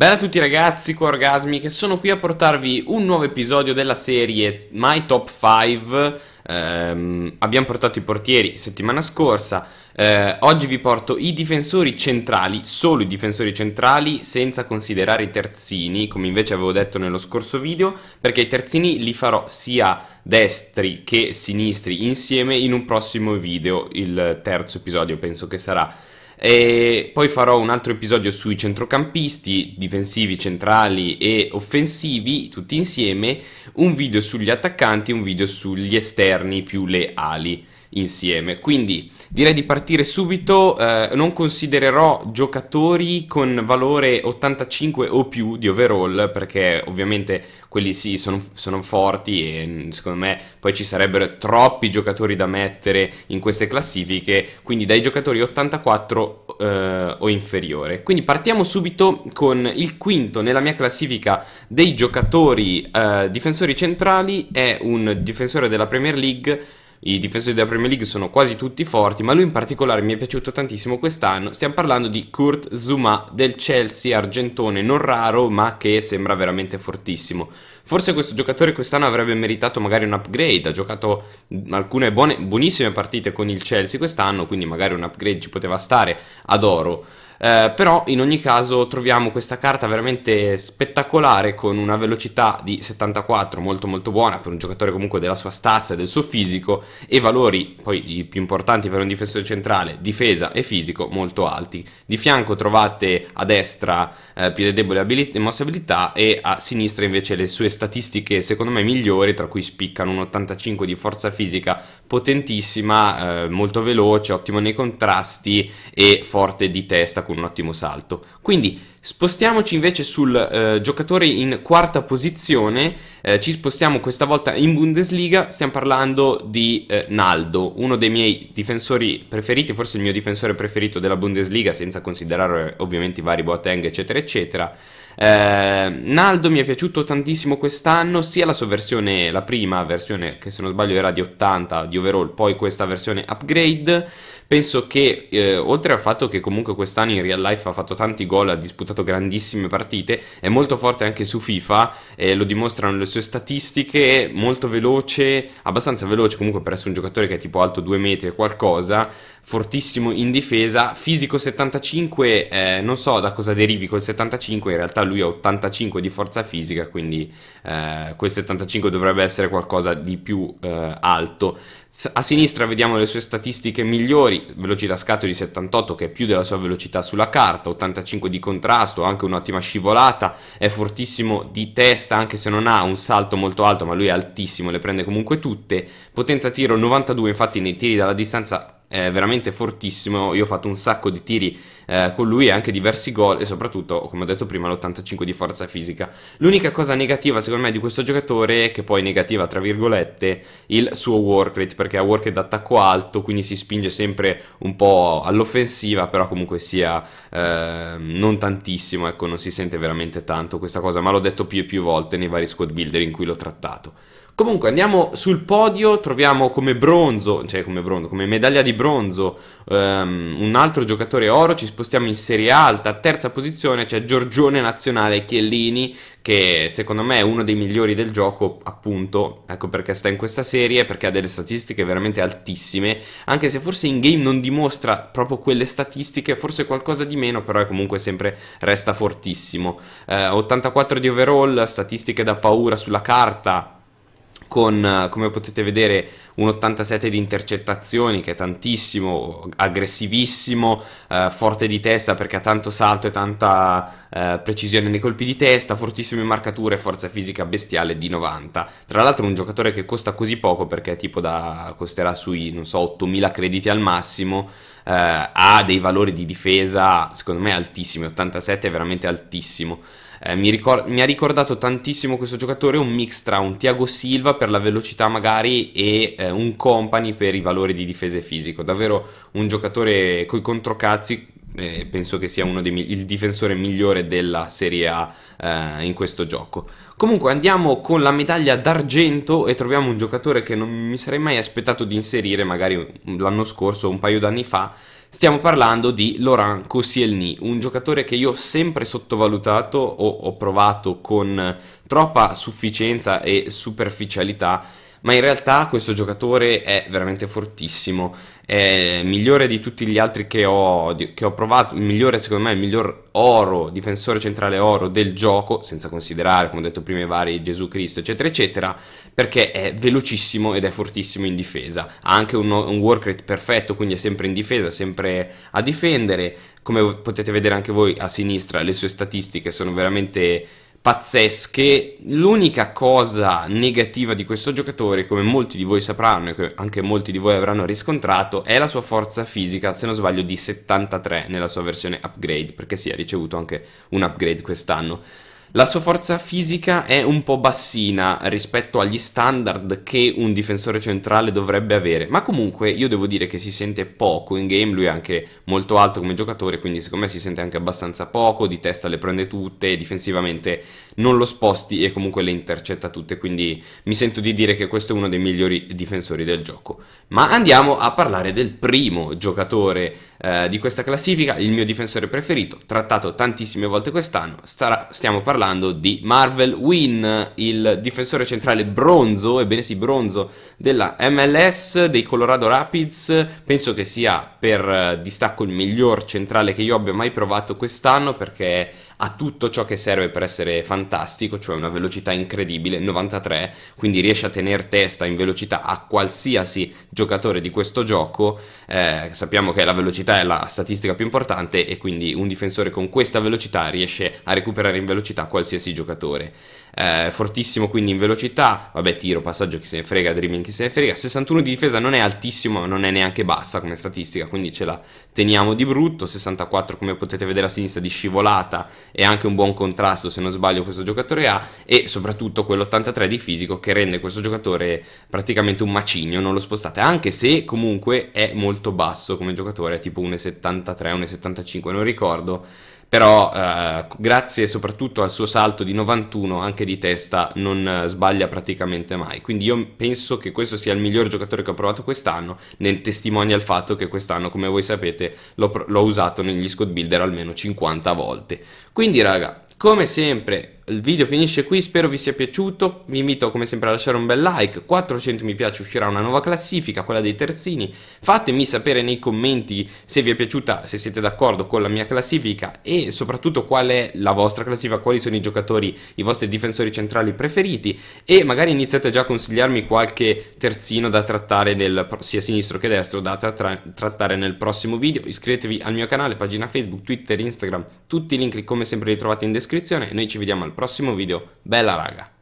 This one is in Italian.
Bella a tutti ragazzi, qua Orgasmi, che sono qui a portarvi un nuovo episodio della serie My Top 5 ehm, Abbiamo portato i portieri settimana scorsa eh, Oggi vi porto i difensori centrali, solo i difensori centrali Senza considerare i terzini, come invece avevo detto nello scorso video Perché i terzini li farò sia destri che sinistri insieme in un prossimo video Il terzo episodio penso che sarà e poi farò un altro episodio sui centrocampisti, difensivi, centrali e offensivi, tutti insieme, un video sugli attaccanti, un video sugli esterni più le ali insieme. Quindi direi di partire subito, eh, non considererò giocatori con valore 85 o più di overall perché ovviamente quelli sì sono, sono, forti e mm, secondo me poi ci sarebbero troppi giocatori da mettere in queste classifiche, quindi dai giocatori 84 eh, o inferiore. Quindi partiamo subito con il quinto nella mia classifica dei giocatori eh, difensori centrali, è un difensore della Premier League i difensori della Premier League sono quasi tutti forti, ma lui in particolare mi è piaciuto tantissimo quest'anno. Stiamo parlando di Kurt Zuma del Chelsea, argentone non raro, ma che sembra veramente fortissimo. Forse questo giocatore quest'anno avrebbe meritato magari un upgrade, ha giocato alcune buone, buonissime partite con il Chelsea quest'anno, quindi magari un upgrade ci poteva stare ad oro. Eh, però in ogni caso troviamo questa carta veramente spettacolare con una velocità di 74 molto molto buona per un giocatore comunque della sua stazza e del suo fisico e valori poi i più importanti per un difensore centrale, difesa e fisico molto alti. Di fianco trovate a destra eh, piede debole abilità, mossa abilità e a sinistra invece le sue statistiche secondo me migliori tra cui spiccano un 85 di forza fisica potentissima, eh, molto veloce, ottimo nei contrasti e forte di testa con un ottimo salto. Quindi spostiamoci invece sul eh, giocatore in quarta posizione, eh, ci spostiamo questa volta in Bundesliga, stiamo parlando di eh, Naldo, uno dei miei difensori preferiti, forse il mio difensore preferito della Bundesliga, senza considerare ovviamente i vari Boateng eccetera eccetera. Eh, Naldo mi è piaciuto tantissimo quest'anno, sia la sua versione, la prima versione che se non sbaglio era di 80 di overall, poi questa versione upgrade. Penso che eh, oltre al fatto che comunque quest'anno in real life ha fatto tanti gol, ha disputato grandissime partite, è molto forte anche su FIFA, eh, lo dimostrano le sue statistiche, molto veloce, abbastanza veloce comunque per essere un giocatore che è tipo alto 2 metri e qualcosa, fortissimo in difesa, fisico 75, eh, non so da cosa derivi quel 75, in realtà lui ha 85 di forza fisica, quindi eh, quel 75 dovrebbe essere qualcosa di più eh, alto. a sinistra vediamo le sue statistiche migliori, velocità scatto di 78 che è più della sua velocità sulla carta, 85 di contrasto, anche un'ottima scivolata, è fortissimo di testa anche se non ha un salto molto alto ma lui è altissimo, le prende comunque tutte, potenza tiro 92 infatti nei tiri dalla distanza è veramente fortissimo, io ho fatto un sacco di tiri eh, con lui e anche diversi gol e soprattutto, come ho detto prima, l'85 di forza fisica. L'unica cosa negativa secondo me di questo giocatore è che poi negativa tra virgolette il suo work rate perché ha work rate d'attacco alto, quindi si spinge sempre un po' all'offensiva, però comunque sia eh, non tantissimo, ecco, non si sente veramente tanto questa cosa, ma l'ho detto più e più volte nei vari squad builder in cui l'ho trattato. Comunque andiamo sul podio, troviamo come bronzo, cioè come bronzo, come medaglia di bronzo um, un altro giocatore oro, ci spostiamo in Serie alta, terza posizione c'è Giorgione Nazionale Chiellini che secondo me è uno dei migliori del gioco, appunto, ecco perché sta in questa serie, perché ha delle statistiche veramente altissime, anche se forse in game non dimostra proprio quelle statistiche, forse qualcosa di meno, però comunque sempre resta fortissimo. Eh, 84 di overall, statistiche da paura sulla carta, con eh, come potete vedere un 87 di intercettazioni che è tantissimo, aggressivissimo, eh, forte di testa perché ha tanto salto e tanta eh, precisione nei colpi di testa, fortissime marcature, forza fisica bestiale di 90. Tra l'altro un giocatore che costa così poco perché tipo da, costerà sui non so 8000 crediti al massimo, eh, ha dei valori di difesa secondo me altissimi, 87 è veramente altissimo eh, mi, ricor- mi, ha ricordato tantissimo questo giocatore un mix tra un Tiago Silva per la velocità magari e eh, un Company per i valori di difesa e fisico, davvero un giocatore coi controcazzi eh, penso che sia uno dei mi- il difensore migliore della Serie A eh, in questo gioco. Comunque andiamo con la medaglia d'argento e troviamo un giocatore che non mi sarei mai aspettato di inserire magari mm, l'anno scorso, o un paio d'anni fa, Stiamo parlando di Laurent Koscielny, un giocatore che io ho sempre sottovalutato o ho provato con troppa sufficienza e superficialità ma in realtà questo giocatore è veramente fortissimo, è migliore di tutti gli altri che ho, che ho provato, il migliore secondo me, il miglior oro, difensore centrale oro del gioco, senza considerare, come ho detto prima, i vari Gesù Cristo, eccetera, eccetera, perché è velocissimo ed è fortissimo in difesa, ha anche un, un work rate perfetto, quindi è sempre in difesa, sempre a difendere, come potete vedere anche voi a sinistra le sue statistiche sono veramente pazzesche. L'unica cosa negativa di questo giocatore, come molti di voi sapranno e che anche molti di voi avranno riscontrato, è la sua forza fisica, se non sbaglio, di 73 nella sua versione upgrade, perché si sì, è ricevuto anche un upgrade quest'anno. La sua forza fisica è un po' bassina rispetto agli standard che un difensore centrale dovrebbe avere, ma comunque io devo dire che si sente poco in game, lui è anche molto alto come giocatore, quindi secondo me si sente anche abbastanza poco, di testa le prende tutte, difensivamente non lo sposti e comunque le intercetta tutte, quindi mi sento di dire che questo è uno dei migliori difensori del gioco. Ma andiamo a parlare del primo giocatore eh, di questa classifica, il mio difensore preferito, trattato tantissime volte quest'anno, starà, stiamo parlando di Marvel Win, il difensore centrale bronzo, ebbene sì bronzo, della MLS, dei Colorado Rapids, penso che sia per eh, distacco il miglior centrale che io abbia mai provato quest'anno perché ha tutto ciò che serve per essere fantastico, cioè una velocità incredibile, 93, quindi riesce a tenere testa in velocità a qualsiasi giocatore di questo gioco. Eh, sappiamo che la velocità è la statistica più importante e quindi un difensore con questa velocità riesce a recuperare in velocità qualsiasi giocatore eh, fortissimo quindi in velocità, vabbè tiro, passaggio chi se ne frega, dribbling chi se ne frega, 61 di difesa non è altissimo, non è neanche bassa come statistica, quindi ce la teniamo di brutto, 64 come potete vedere a sinistra di scivolata e anche un buon contrasto se non sbaglio questo giocatore ha e soprattutto quell'83 di fisico che rende questo giocatore praticamente un macigno, non lo spostate, anche se comunque è molto basso come giocatore, tipo 1,73, 1,75, non ricordo però eh, grazie soprattutto al suo salto di 91 anche di testa non eh, sbaglia praticamente mai, quindi io penso che questo sia il miglior giocatore che ho provato quest'anno, ne testimonia il fatto che quest'anno come voi sapete l'ho, l'ho usato negli squad builder almeno 50 volte, quindi raga come sempre il video finisce qui, spero vi sia piaciuto, vi invito come sempre a lasciare un bel like, 400 mi piace uscirà una nuova classifica, quella dei terzini, fatemi sapere nei commenti se vi è piaciuta, se siete d'accordo con la mia classifica e soprattutto qual è la vostra classifica, quali sono i giocatori, i vostri difensori centrali preferiti e magari iniziate già a consigliarmi qualche terzino da trattare nel, sia sinistro che destro da tra trattare nel prossimo video, iscrivetevi al mio canale, pagina Facebook, Twitter, Instagram, tutti i link come sempre li trovate in descrizione, noi ci vediamo al prossimo video prossimo video. Bella raga!